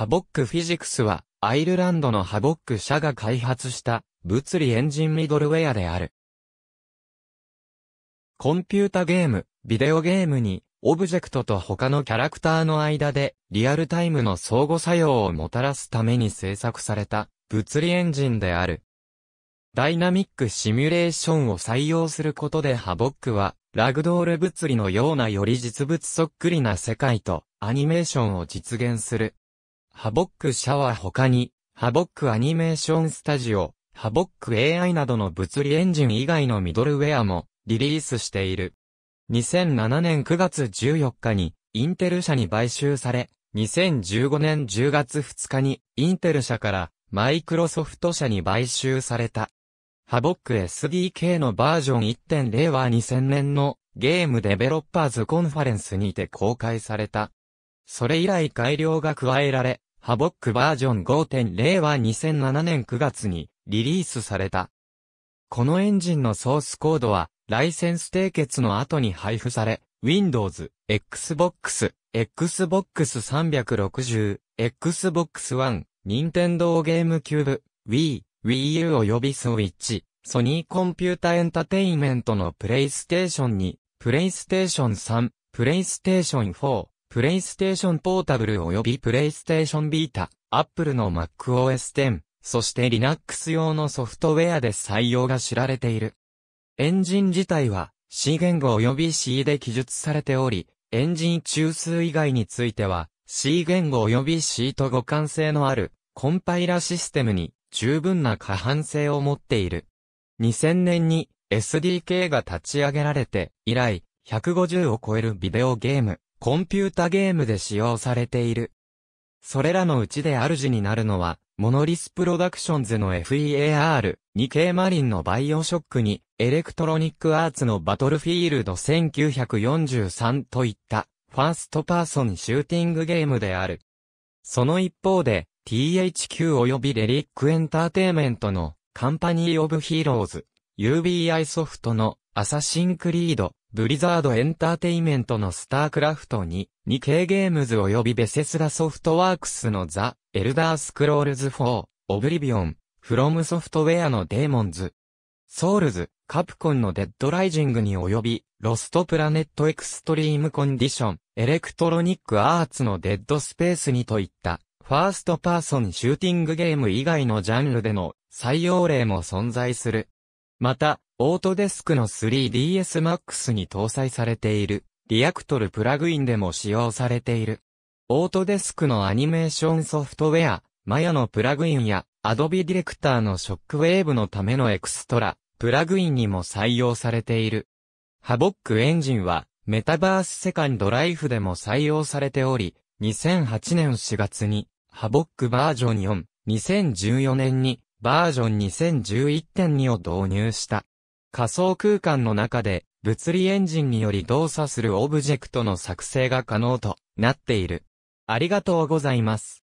ハボックフィジクスは、アイルランドのハボック社が開発した物理エンジンミドルウェアである。コンピュータゲーム、ビデオゲームに、オブジェクトと他のキャラクターの間で、リアルタイムの相互作用をもたらすために制作された、物理エンジンである。ダイナミックシミュレーションを採用することでハボックは、ラグドール物理のようなより実物そっくりな世界と、アニメーションを実現するハボック社は他に、ハボックアニメーションスタジオ、ハボック AI などの物理エンジン以外のミドルウェアもリリースしている。2007年9月14日にインテル社に買収され、2015年10月2日にインテル社からマイクロソフト社に買収された。ハボック SDK のバージョン1.0は2000年のゲームデベロッパーズコンファレンスにて公開された。それ以来改良が加えられ、ハボックバージョン5.0は2007年9月にリリースされた。このエンジンのソースコードはライセンス締結の後に配布され、Windows、Xbox、Xbox 360、Xbox One、Nintendo ゲームキューブ、Wii、Wii U および Switch、ソニーコンピュータエンタテインメントのプレイステーションに、プレイステーション3、プレイステーション4、プレイステーションポータブル及びプレイステーションビータ、Apple の MacOS 10、そして Linux 用のソフトウェアで採用が知られている。エンジン自体は C 言語及び C で記述されており、エンジン中枢以外については C 言語及び C と互換性のあるコンパイラシステムに十分な可搬性を持っている。2000年に SDK が立ち上げられて以来150を超えるビデオゲーム、コンピュータゲームで使用されている。それらのうちで主になるのは、モノリスプロダクションズの FEAR、2K マリンのバイオショックに、エレクトロニックアーツのバトルフィールド1943といった、ファーストパーソンシューティングゲームである。その一方で、THQ 及びレリックエンターテイメントの、カンパニーオブヒーローズ、UBI ソフトの、アサシンクリード、ブリザードエンターテイメントのスタークラフト2、2K ゲームズ及びベセスラソフトワークスのザ・エルダースクロールズ4、オブリビオン、フロムソフトウェアのデーモンズ、ソウルズ、カプコンのデッドライジングに及び、ロストプラネットエクストリームコンディション、エレクトロニックアーツのデッドスペースにといった、ファーストパーソンシューティングゲーム以外のジャンルでの採用例も存在する。また、オートデスクの 3ds Max に搭載されている、リアクトルプラグインでも使用されている。オートデスクのアニメーションソフトウェア、マヤのプラグインや、アドビディレクターのショックウェーブのためのエクストラ、プラグインにも採用されている。ハボックエンジンは、メタバースセカンドライフでも採用されており、2008年4月に、ハボックバージョン4、2014年に、バージョン2011.2を導入した。仮想空間の中で物理エンジンにより動作するオブジェクトの作成が可能となっている。ありがとうございます。